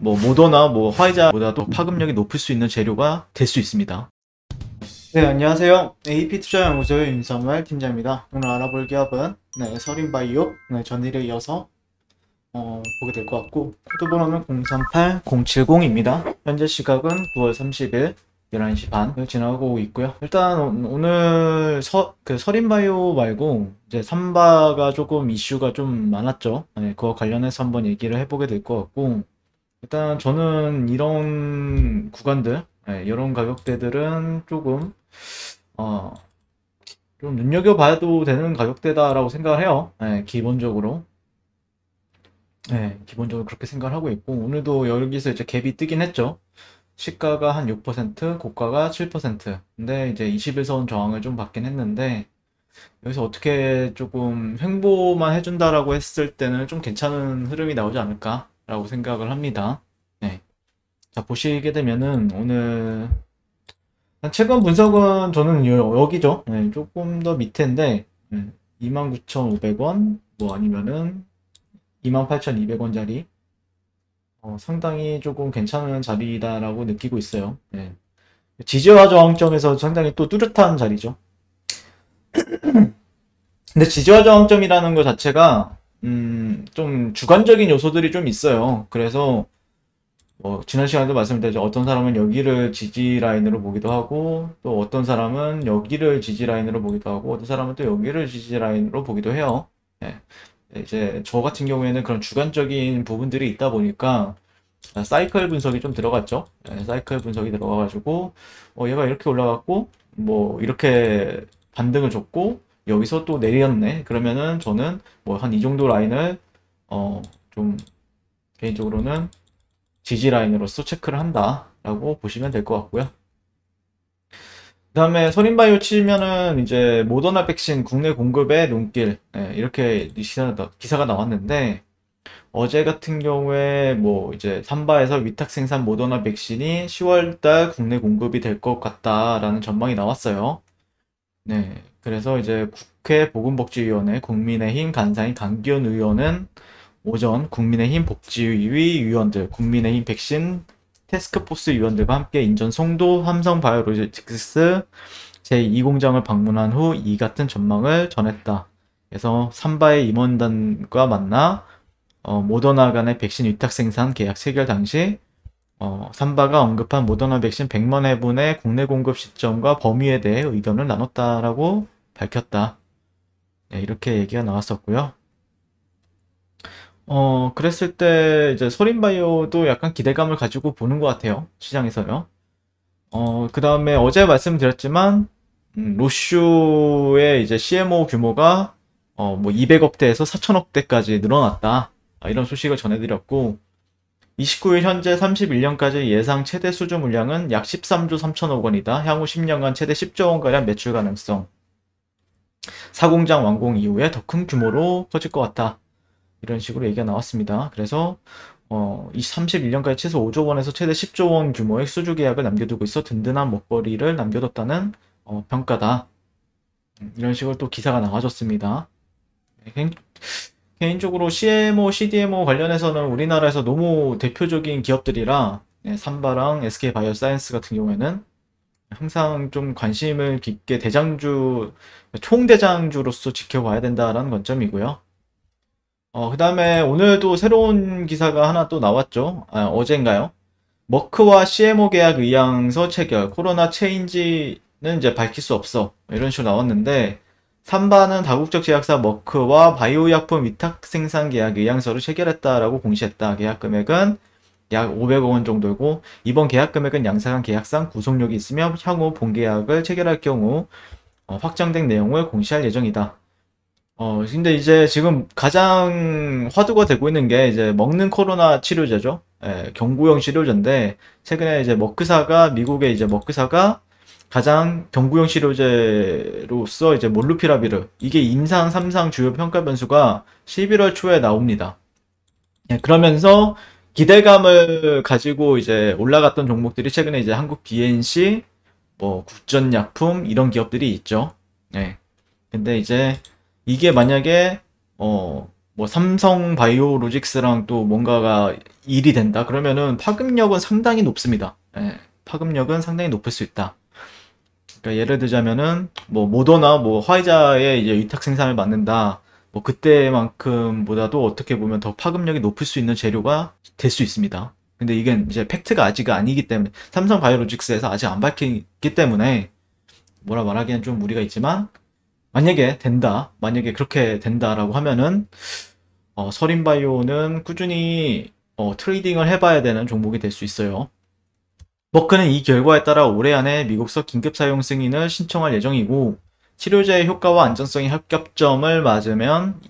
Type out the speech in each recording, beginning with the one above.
뭐 모더나 뭐 화이자보다도 파급력이 높을 수 있는 재료가 될 수 있습니다. 네 안녕하세요 AP투자연구소의 네, e 윤선말 팀장입니다. 오늘 알아볼 기업은 네 서린바이오 네, 전일에 이어서 어, 보게 될 것 같고 코드 번호는 038070입니다. 현재 시각은 9월 30일 11시 반 지나고 있고요. 일단 오늘 서, 그 서린바이오 말고 이제 삼바가 조금 이슈가 좀 많았죠. 네, 그거 관련해서 한번 얘기를 해보게 될 것 같고 일단 저는 이런 구간들, 네, 이런 가격대들은 조금 어, 좀 눈여겨봐도 되는 가격대다라고 생각을 해요. 네, 기본적으로. 네, 기본적으로 그렇게 생각을 하고 있고 오늘도 여기서 이제 갭이 뜨긴 했죠. 시가가 한 6%, 고가가 7%. 근데 이제 21선 저항을 좀 받긴 했는데 여기서 어떻게 조금 횡보만 해준다라고 했을 때는 좀 괜찮은 흐름이 나오지 않을까 라고 생각을 합니다. 네. 자, 보시게 되면은 오늘 최근 분석은 저는 여기죠. 네, 조금 더 밑에인데 네, 29,500원 뭐 아니면은 28,200원짜리 어, 상당히 조금 괜찮은 자리다라고 느끼고 있어요. 네. 지지와 저항점에서 상당히 또 뚜렷한 자리죠. 근데 지지와 저항점이라는 것 자체가 음, 좀 주관적인 요소들이 좀 있어요. 그래서 뭐 지난 시간에도 말씀드렸죠. 어떤 사람은 여기를 지지 라인으로 보기도 하고 또 어떤 사람은 여기를 지지 라인으로 보기도 하고 어떤 사람은 또 여기를 지지 라인으로 보기도 해요. 네. 이제 저 같은 경우에는 그런 주관적인 부분들이 있다 보니까 아, 사이클 분석이 좀 들어갔죠. 네. 사이클 분석이 들어가가지고 어, 얘가 이렇게 올라갔고 뭐 이렇게 반등을 줬고 여기서 또 내렸네. 그러면은 저는 뭐 한 이 정도 라인을 어 좀 개인적으로는 지지 라인으로서 체크를 한다라고 보시면 될 것 같고요. 그 다음에 서린바이오 치면은 이제 모더나 백신 국내 공급의 눈길 네, 이렇게 기사가 나왔는데 어제 같은 경우에 뭐 이제 삼바에서 위탁 생산 모더나 백신이 10월달 국내 공급이 될 것 같다라는 전망이 나왔어요. 네, 그래서 이제 국회 보건복지위원회 국민의힘 간사인 강기현 의원은 오전 국민의힘 복지위 위원들, 국민의힘 백신 테스크포스 위원들과 함께 인천 송도 함성바이오로직스 제2공장을 방문한 후 이 같은 전망을 전했다. 그래서 삼바의 임원단과 만나 어, 모더나 간의 백신 위탁 생산 계약 체결 당시 어, 삼바가 언급한 모더나 백신 100만 회분의 국내 공급 시점과 범위에 대해 의견을 나눴다라고 밝혔다. 네, 이렇게 얘기가 나왔었고요. 어, 그랬을 때 이제 소린바이오도 약간 기대감을 가지고 보는 것 같아요. 시장에서요. 어, 그 다음에 어제 말씀드렸지만, 음, 로슈의 이제 CMO 규모가 어, 뭐 200억대에서 4천억대까지 늘어났다. 아, 이런 소식을 전해드렸고, 29일 현재 31년까지 예상 최대 수주 물량은 약 13조 3천억 원이다. 향후 10년간 최대 10조 원가량 매출 가능성. 사공장 완공 이후에 더 큰 규모로 커질 것 같다. 이런 식으로 얘기가 나왔습니다. 그래서 어, 31년까지 최소 5조 원에서 최대 10조 원 규모의 수주 계약을 남겨두고 있어 든든한 먹거리를 남겨뒀다는 어, 평가다. 음, 이런 식으로 또 기사가 나와줬습니다. 네, 개인, 적으로 CMO, CDMO 관련해서는 우리나라에서 너무 대표적인 기업들이라 예, 삼바랑 SK바이오사이언스 같은 경우에는 항상 좀 관심을 깊게 대장주, 총대장주로서 지켜봐야 된다라는 관점이고요. 어, 그 다음에 오늘도 새로운 기사가 하나 또 나왔죠. 아, 어젠가요? 머크와 CMO 계약 의향서 체결, 코로나 체인지는 이제 밝힐 수 없어. 이런 식으로 나왔는데, 3반은 다국적 제약사 머크와 바이오약품 위탁 생산 계약 의향서를 체결했다라고 공시했다. 계약 금액은 약 500억 원 정도고 이번 계약 금액은 양사간 계약상 구속력이 있으며 향후 본계약을 체결할 경우 어, 확장된 내용을 공시할 예정이다. 어 근데 이제 지금 가장 화두가 되고 있는 게 이제 먹는 코로나 치료제죠. 예, 경구용 치료제인데 최근에 이제 머크사가 미국의 이제 머크사가 가장 경구용 치료제로서 이제 몰루피라비르 이게 임상 3상 주요 평가 변수가 11월 초에 나옵니다. 예, 그러면서 기대감을 가지고 이제 올라갔던 종목들이 최근에 이제 한국 BNC, 뭐 국전약품 이런 기업들이 있죠. 네. 근데 이제 이게 만약에 어 뭐 삼성 바이오로직스랑 또 뭔가가 일이 된다 그러면은 파급력은 상당히 높습니다. 네. 파급력은 상당히 높을 수 있다. 그러니까 예를 들자면은 뭐 모더나 뭐 화이자의 이제 위탁 생산을 맡는다. 뭐 그때만큼보다도 어떻게 보면 더 파급력이 높을 수 있는 재료가 될 수 있습니다. 근데 이게 이제 팩트가 아직 아니기 때문에 삼성 바이오로직스에서 아직 안 밝히기 때문에 뭐라 말하기엔 좀 무리가 있지만 만약에 된다 만약에 그렇게 된다라고 하면은 어, 서린바이오는 꾸준히 어, 트레이딩을 해봐야 되는 종목이 될 수 있어요 머크는 이 결과에 따라 올해 안에 미국서 긴급 사용 승인을 신청할 예정이고 치료제의 효과와 안전성이 합격점을 맞으면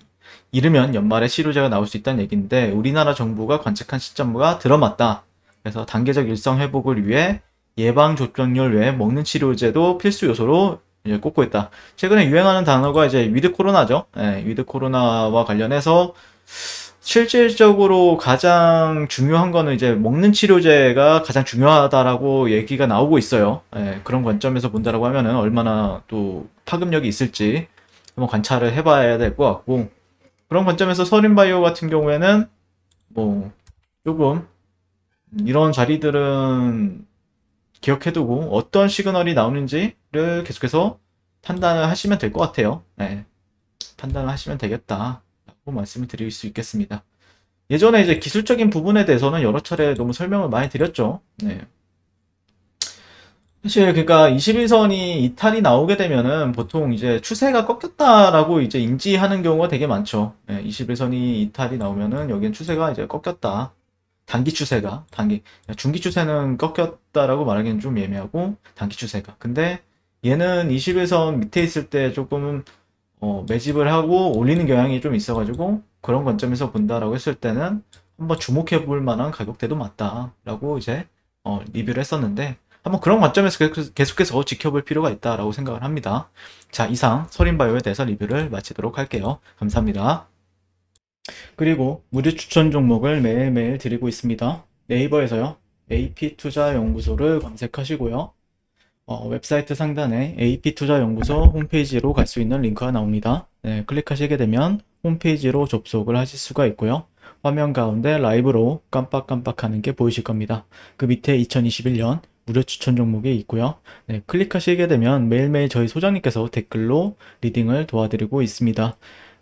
이르면 연말에 치료제가 나올 수 있다는 얘기인데 우리나라 정부가 관측한 시점과 들어맞다. 그래서 단계적 일상 회복을 위해 예방 조정률 외에 먹는 치료제도 필수 요소로 이제 꼽고 있다. 최근에 유행하는 단어가 이제 위드 코로나죠. 예, 위드 코로나와 관련해서 실질적으로 가장 중요한 거는 이제 먹는 치료제가 가장 중요하다라고 얘기가 나오고 있어요. 예, 그런 관점에서 본다라고 하면은 얼마나 또 파급력이 있을지 한번 관찰을 해봐야 될 것 같고 그런 관점에서 서린바이오 같은 경우에는 뭐 조금 이런 자리들은 기억해두고 어떤 시그널이 나오는지를 계속해서 판단을 하시면 될 것 같아요. 네. 판단을 하시면 되겠다. 말씀을 드릴 수 있겠습니다. 예전에 이제 기술적인 부분에 대해서는 여러 차례 너무 설명을 많이 드렸죠. 네. 사실 그러니까 21선이 이탈이 나오게 되면은 보통 이제 추세가 꺾였다라고 이제 인지하는 경우가 되게 많죠. 네, 21선이 이탈이 나오면은 여기는 추세가 이제 꺾였다. 단기 추세가 단기 중기 추세는 꺾였다라고 말하기는 좀 예매하고 단기 추세가 근데 얘는 21선 밑에 있을 때 조금 어, 매집을 하고 올리는 경향이 좀 있어가지고 그런 관점에서 본다라고 했을 때는 한번 주목해 볼 만한 가격대도 맞다라고 이제 어, 리뷰를 했었는데 한번 그런 관점에서 그, 계속해서 지켜볼 필요가 있다라고 생각을 합니다. 자 이상 서린바이오에 대해서 리뷰를 마치도록 할게요. 감사합니다. 그리고 무료 추천 종목을 매일매일 드리고 있습니다. 네이버에서요. AP투자연구소를 검색하시고요. 어, 웹사이트 상단에 AP투자연구소 홈페이지로 갈 수 있는 링크가 나옵니다. 네, 클릭하시게 되면 홈페이지로 접속을 하실 수가 있고요. 화면 가운데 라이브로 깜빡깜빡하는 게 보이실 겁니다. 그 밑에 2021년 무료 추천 종목이 있고요. 네, 클릭하시게 되면 매일매일 저희 소장님께서 댓글로 리딩을 도와드리고 있습니다.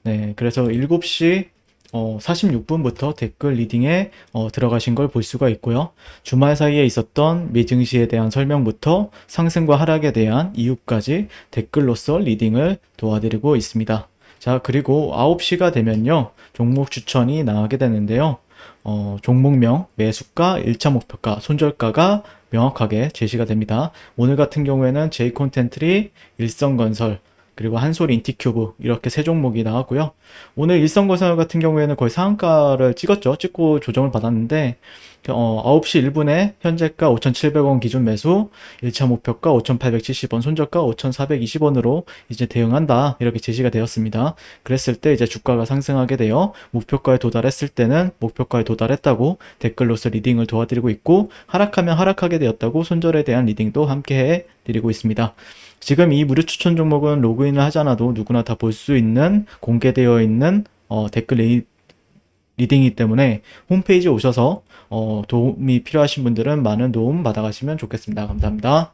네, 그래서 7시 어, 46분부터 댓글 리딩에 어, 들어가신 걸 볼 수가 있고요. 주말 사이에 있었던 미증시에 대한 설명부터 상승과 하락에 대한 이유까지 댓글로서 리딩을 도와드리고 있습니다. 자 그리고 9시가 되면요. 종목 추천이 나가게 되는데요. 어, 종목명, 매수가, 1차 목표가, 손절가가 명확하게 제시가 됩니다. 오늘 같은 경우에는 J콘텐트리, 일성건설, 그리고 한솔 인티큐브 이렇게 세 종목이 나왔고요. 오늘 일선건설 같은 경우에는 거의 상한가를 찍었죠. 찍고 조정을 받았는데 어, 9시 1분에 현재가 5,700원 기준 매수, 1차 목표가 5,870원, 손절가 5,420원으로 이제 대응한다. 이렇게 제시가 되었습니다. 그랬을 때 이제 주가가 상승하게 되어 목표가에 도달했을 때는 목표가에 도달했다고 댓글로서 리딩을 도와드리고 있고 하락하면 하락하게 되었다고 손절에 대한 리딩도 함께 해 드리고 있습니다. 지금 이 무료 추천 종목은 로그인을 하지 않아도 누구나 다 볼 수 있는 공개되어 있는 어, 댓글 리딩이기 때문에 홈페이지 에 오셔서 어, 도움이 필요하신 분들은 많은 도움 받아가시면 좋겠습니다. 감사합니다.